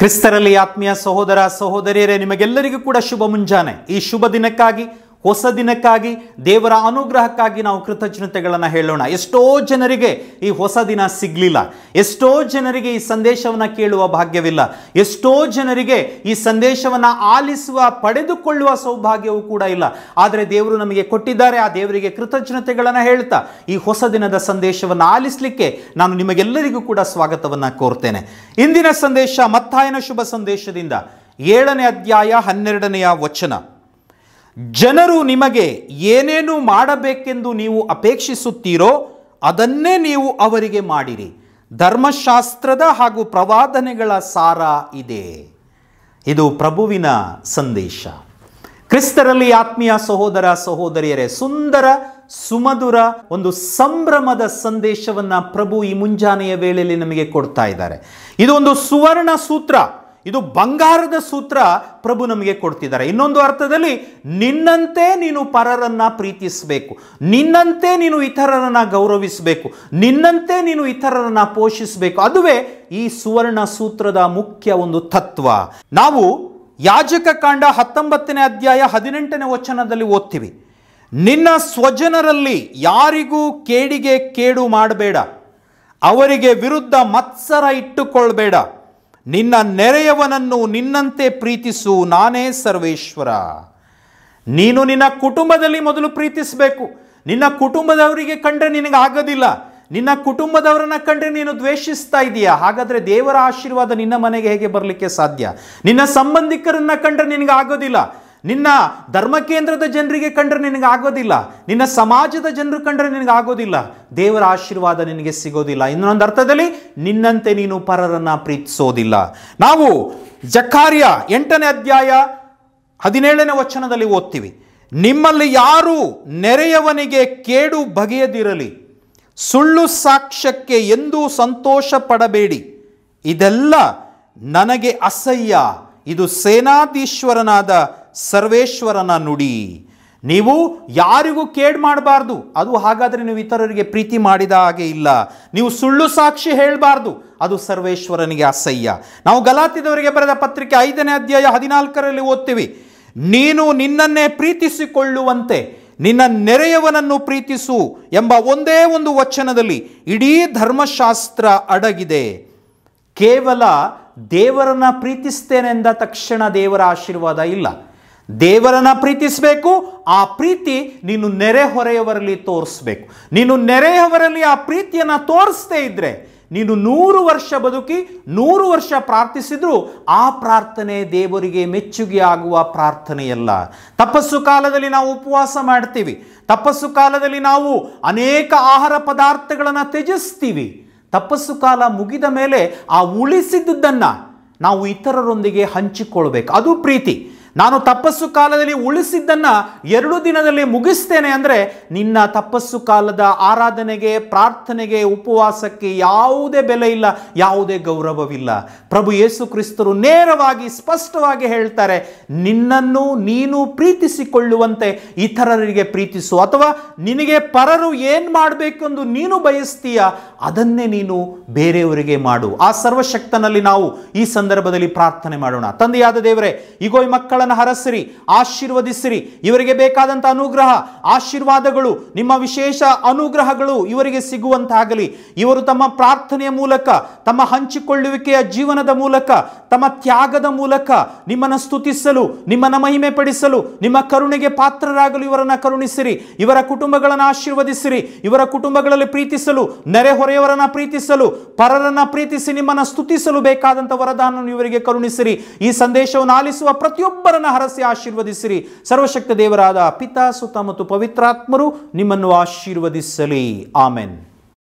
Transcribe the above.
ಕ್ರಿಸ್ತರಲ್ಲಿ ಆತ್ಮೀಯ ಸಹೋದರ ಸಹೋದರಿಯರೇ ನಿಮಗೆಲ್ಲರಿಗೂ ಕೂಡ ಶುಭ ಮುಂಜಾನೆ ಈ ಶುಭ ದಿನಕ್ಕಾಗಿ ಹೊಸ ದಿನಕ್ಕಾಗಿ ದೇವರ ಅನುಗ್ರಹಕ್ಕಾಗಿ ನಾವು ಕೃತಜ್ಞತೆಗಳನ್ನು ಹೇಳೋಣ ಎಷ್ಟೋ ಜನರಿಗೆ ಈ ಹೊಸ ದಿನ ಸಿಗಲಿಲ್ಲ ಎಷ್ಟೋ ಜನರಿಗೆ ಈ ಸಂದೇಶವನ್ನು ಕೇಳುವ ಭಾಗ್ಯವಿಲ್ಲ ಎಷ್ಟೋ ಜನರಿಗೆ ಈ ಸಂದೇಶವನ್ನು ಆಲಿಸುವ ಪಡೆದುಕೊಳ್ಳುವ ಸೌಭಾಗ್ಯವೂ ಕೂಡ ಇಲ್ಲ ಆದರೆ ದೇವರು ನಮಗೆ ಕೊಟ್ಟಿದ್ದಾರೆ ಆ ದೇವರಿಗೆ ಕೃತಜ್ಞತೆಗಳನ್ನು ಹೇಳ್ತಾ ಈ ಹೊಸ ದಿನದ ಸಂದೇಶವನ್ನು ಆಲಿಸಲಿಕ್ಕೆ ನಾನು ನಿಮಗೆಲ್ಲರಿಗೂ ಕೂಡ ಸ್ವಾಗತವನ್ನು ಕೋರ್ತೇನೆ ಇಂದಿನ ಸಂದೇಶ ಮತ್ತಾಯನ ಶುಭ ಸಂದೇಶದಿಂದ ಏಳನೇ ಅಧ್ಯಾಯ ಹನ್ನೆರಡನೆಯ ವಚನ ಜನರು ನಿಮಗೆ ಏನೇನು ಮಾಡಬೇಕೆಂದು ನೀವು ಅಪೇಕ್ಷಿಸುತ್ತೀರೋ ಅದನ್ನೇ ನೀವು ಅವರಿಗೆ ಮಾಡಿರಿ ಧರ್ಮಶಾಸ್ತ್ರದ ಹಾಗೂ ಪ್ರವಾದನೆಗಳ ಸಾರ ಇದೆ ಇದು ಪ್ರಭುವಿನ ಸಂದೇಶ ಕ್ರಿಸ್ತರಲ್ಲಿ ಆತ್ಮೀಯ ಸಹೋದರ ಸಹೋದರಿಯರೇ ಸುಂದರ ಸುಮಧುರ ಒಂದು ಸಂಭ್ರಮದ ಸಂದೇಶವನ್ನು ಪ್ರಭು ಈ ಮುಂಜಾನೆಯ ವೇಳೆಯಲ್ಲಿ ನಮಗೆ ಕೊಡ್ತಾ ಇದ್ದಾರೆ ಇದು ಒಂದು ಸುವರ್ಣ ಸೂತ್ರ ಇದು ಬಂಗಾರದ ಸೂತ್ರ ಪ್ರಭು ನಮಗೆ ಕೊಡ್ತಿದ್ದಾರೆ ಇನ್ನೊಂದು ಅರ್ಥದಲ್ಲಿ ನಿನ್ನಂತೆ ನೀನು ಪರರನ್ನ ಪ್ರೀತಿಸಬೇಕು ನಿನ್ನಂತೆ ನೀನು ಇತರರನ್ನ ಗೌರವಿಸಬೇಕು ನಿನ್ನಂತೆ ನೀನು ಇತರರನ್ನ ಪೋಷಿಸಬೇಕು ಅದುವೇ ಈ ಸುವರ್ಣ ಸೂತ್ರದ ಮುಖ್ಯ ಒಂದು ತತ್ವ ನಾವು ಯಾಜಕ ಕಾಂಡ ಹತ್ತೊಂಬತ್ತನೇ ಅಧ್ಯಾಯ ಹದಿನೆಂಟನೇ ವಚನದಲ್ಲಿ ಓದ್ತೀವಿ ನಿನ್ನ ಸ್ವಜನರಲ್ಲಿ ಯಾರಿಗೂ ಕೇಡಿಗೆ ಕೇಡು ಮಾಡಬೇಡ ಅವರಿಗೆ ವಿರುದ್ಧ ಮತ್ಸರ ಇಟ್ಟುಕೊಳ್ಬೇಡ ನಿನ್ನ ನೆರೆಯವನನ್ನು ನಿನ್ನಂತೆ ಪ್ರೀತಿಸು ನಾನೇ ಸರ್ವೇಶ್ವರ ನೀನು ನಿನ್ನ ಕುಟುಂಬದಲ್ಲಿ ಮೊದಲು ಪ್ರೀತಿಸಬೇಕು ನಿನ್ನ ಕುಟುಂಬದವರಿಗೆ ಕಂಡ್ರೆ ಆಗೋದಿಲ್ಲ ನಿನ್ನ ಕುಟುಂಬದವರನ್ನ ಕಂಡ್ರೆ ನೀನು ದ್ವೇಷಿಸ್ತಾ ಇದೀಯಾ ಹಾಗಾದರೆ ದೇವರ ಆಶೀರ್ವಾದ ನಿನ್ನ ಮನೆಗೆ ಹೇಗೆ ಬರಲಿಕ್ಕೆ ಸಾಧ್ಯ ನಿನ್ನ ಸಂಬಂಧಿಕರನ್ನ ಕಂಡ್ರೆ ಆಗೋದಿಲ್ಲ ನಿನ್ನ ಧರ್ಮ ಕೇಂದ್ರದ ಜನರಿಗೆ ಕಂಡ್ರೆ ನಿನಗಾಗೋದಿಲ್ಲ ನಿನ್ನ ಸಮಾಜದ ಜನರು ಕಂಡ್ರೆ ನಿನಗಾಗೋದಿಲ್ಲ ದೇವರ ಆಶೀರ್ವಾದ ನಿನಗೆ ಸಿಗೋದಿಲ್ಲ ಇನ್ನೊಂದು ಅರ್ಥದಲ್ಲಿ ನಿನ್ನಂತೆ ನೀನು ಪರರನ್ನ ಪ್ರೀತಿಸೋದಿಲ್ಲ ನಾವು ಜಕಾರ್ಯ ಎಂಟನೇ ಅಧ್ಯಾಯ ಹದಿನೇಳನೇ ವಚನದಲ್ಲಿ ಓದ್ತೀವಿ ನಿಮ್ಮಲ್ಲಿ ಯಾರು ನೆರೆಯವನಿಗೆ ಕೇಡು ಬಗೆಯದಿರಲಿ ಸುಳ್ಳು ಸಾಕ್ಷ್ಯಕ್ಕೆ ಎಂದೂ ಸಂತೋಷ ಪಡಬೇಡಿ ಇದೆಲ್ಲ ನನಗೆ ಅಸಹ್ಯ ಇದು ಸೇನಾಧೀಶ್ವರನಾದ ಸರ್ವೇಶ್ವರನ ನುಡಿ ನೀವು ಯಾರಿಗೂ ಕೇಡ್ ಮಾಡಬಾರ್ದು ಅದು ಹಾಗಾದರೆ ನೀವು ಇತರರಿಗೆ ಪ್ರೀತಿ ಮಾಡಿದ ಹಾಗೆ ಇಲ್ಲ ನೀವು ಸುಳ್ಳು ಸಾಕ್ಷಿ ಹೇಳಬಾರ್ದು ಅದು ಸರ್ವೇಶ್ವರನಿಗೆ ಅಸಹ್ಯ ನಾವು ಗಲಾತಿದವರಿಗೆ ಬರೆದ ಪತ್ರಿಕೆ ಐದನೇ ಅಧ್ಯಾಯ ಹದಿನಾಲ್ಕರಲ್ಲಿ ಓದ್ತೀವಿ ನೀನು ನಿನ್ನನ್ನೇ ಪ್ರೀತಿಸಿಕೊಳ್ಳುವಂತೆ ನಿನ್ನ ನೆರೆಯವನನ್ನು ಪ್ರೀತಿಸು ಎಂಬ ಒಂದೇ ಒಂದು ವಚನದಲ್ಲಿ ಇಡೀ ಧರ್ಮಶಾಸ್ತ್ರ ಅಡಗಿದೆ ಕೇವಲ ದೇವರನ್ನು ಪ್ರೀತಿಸ್ತೇನೆಂದ ತಕ್ಷಣ ದೇವರ ಆಶೀರ್ವಾದ ಇಲ್ಲ ದೇವರನ್ನ ಪ್ರೀತಿಸಬೇಕು ಆ ಪ್ರೀತಿ ನೀನು ನೆರೆಹೊರೆಯವರಲ್ಲಿ ತೋರಿಸ್ಬೇಕು ನೀನು ನೆರೆಯವರಲ್ಲಿ ಆ ಪ್ರೀತಿಯನ್ನು ತೋರಿಸ್ದೇ ಇದ್ರೆ ನೀನು ನೂರು ವರ್ಷ ಬದುಕಿ ನೂರು ವರ್ಷ ಪ್ರಾರ್ಥಿಸಿದ್ರು ಆ ಪ್ರಾರ್ಥನೆ ದೇವರಿಗೆ ಮೆಚ್ಚುಗೆ ಆಗುವ ಪ್ರಾರ್ಥನೆಯಲ್ಲ ತಪಸ್ಸು ಕಾಲದಲ್ಲಿ ನಾವು ಉಪವಾಸ ಮಾಡ್ತೀವಿ ತಪಸ್ಸು ಕಾಲದಲ್ಲಿ ನಾವು ಅನೇಕ ಆಹಾರ ಪದಾರ್ಥಗಳನ್ನು ತ್ಯಜಿಸ್ತೀವಿ ತಪಸ್ಸು ಕಾಲ ಮುಗಿದ ಮೇಲೆ ಆ ಉಳಿಸಿದ್ದುದನ್ನು ನಾವು ಇತರರೊಂದಿಗೆ ಹಂಚಿಕೊಳ್ಬೇಕು ಅದು ಪ್ರೀತಿ ನಾನು ತಪಸ್ಸು ಕಾಲದಲ್ಲಿ ಉಳಿಸಿದ್ದನ್ನು ಎರಡು ದಿನದಲ್ಲಿ ಮುಗಿಸ್ತೇನೆ ಅಂದರೆ ನಿನ್ನ ತಪಸ್ಸು ಕಾಲದ ಆರಾಧನೆಗೆ ಪ್ರಾರ್ಥನೆಗೆ ಉಪವಾಸಕ್ಕೆ ಯಾವುದೇ ಬೆಲೆ ಇಲ್ಲ ಯಾವುದೇ ಗೌರವವಿಲ್ಲ ಪ್ರಭು ಯೇಸು ಕ್ರಿಸ್ತರು ನೇರವಾಗಿ ಸ್ಪಷ್ಟವಾಗಿ ಹೇಳ್ತಾರೆ ನಿನ್ನನ್ನು ನೀನು ಪ್ರೀತಿಸಿಕೊಳ್ಳುವಂತೆ ಇತರರಿಗೆ ಪ್ರೀತಿಸು ಅಥವಾ ನಿನಗೆ ಪರರು ಏನು ಮಾಡಬೇಕೆಂದು ನೀನು ಬಯಸ್ತೀಯ ಅದನ್ನೇ ನೀನು ಬೇರೆಯವರಿಗೆ ಮಾಡು ಆ ಸರ್ವಶಕ್ತನಲ್ಲಿ ನಾವು ಈ ಸಂದರ್ಭದಲ್ಲಿ ಪ್ರಾರ್ಥನೆ ಮಾಡೋಣ ತಂದೆಯಾದ ದೇವರೇ ಈಗೋ ಈ ಮಕ್ಕಳನ್ನು ಸಮಾಧಾನ ಆಶೀರ್ವದಿಸಿರಿ ಇವರಿಗೆ ಬೇಕಾದಂಥ ಅನುಗ್ರಹ ಆಶೀರ್ವಾದಗಳು ನಿಮ್ಮ ವಿಶೇಷ ಅನುಗ್ರಹಗಳು ಇವರಿಗೆ ಸಿಗುವಂತಾಗಲಿ ಇವರು ತಮ್ಮ ಪ್ರಾರ್ಥನೆಯ ಮೂಲಕ ತಮ್ಮ ಹಂಚಿಕೊಳ್ಳುವಿಕೆಯ ಜೀವನದ ಮೂಲಕ ತಮ್ಮ ತ್ಯಾಗದ ಮೂಲಕ ನಿಮ್ಮನ್ನು ಸ್ತುತಿಸಲು ನಿಮ್ಮನ್ನು ಮಹಿಮೆ ಪಡಿಸಲು ನಿಮ್ಮ ಕರುಣೆಗೆ ಪಾತ್ರರಾಗಲು ಇವರನ್ನು ಕರುಣಿಸಿರಿ ಇವರ ಕುಟುಂಬಗಳನ್ನು ಆಶೀರ್ವದಿಸಿರಿ ಇವರ ಕುಟುಂಬಗಳಲ್ಲಿ ಪ್ರೀತಿಸಲು ನೆರೆಹೊರೆಯವರನ್ನು ಪ್ರೀತಿಸಲು ಪರರನ್ನ ಪ್ರೀತಿಸಿ ನಿಮ್ಮನ್ನು ಸ್ತುತಿಸಲು ಬೇಕಾದಂತಹ ವರದಾನವನ್ನು ಇವರಿಗೆ ಕರುಣಿಸಿರಿ ಈ ಸಂದೇಶವನ್ನು ಆಲಿಸುವ ಪ್ರತಿಯೊಬ್ಬರ ಎಲ್ಲರನ್ನ ಹರಸಿ ಆಶೀರ್ವದಿಸಿರಿ ಸರ್ವಶಕ್ತ ದೇವರಾದ ಪಿತಾ ಸುತ ಮತ್ತು ಪವಿತ್ರಾತ್ಮರು ನಿಮ್ಮನ್ನು ಆಶೀರ್ವದಿಸಲಿ ಆಮೆನ್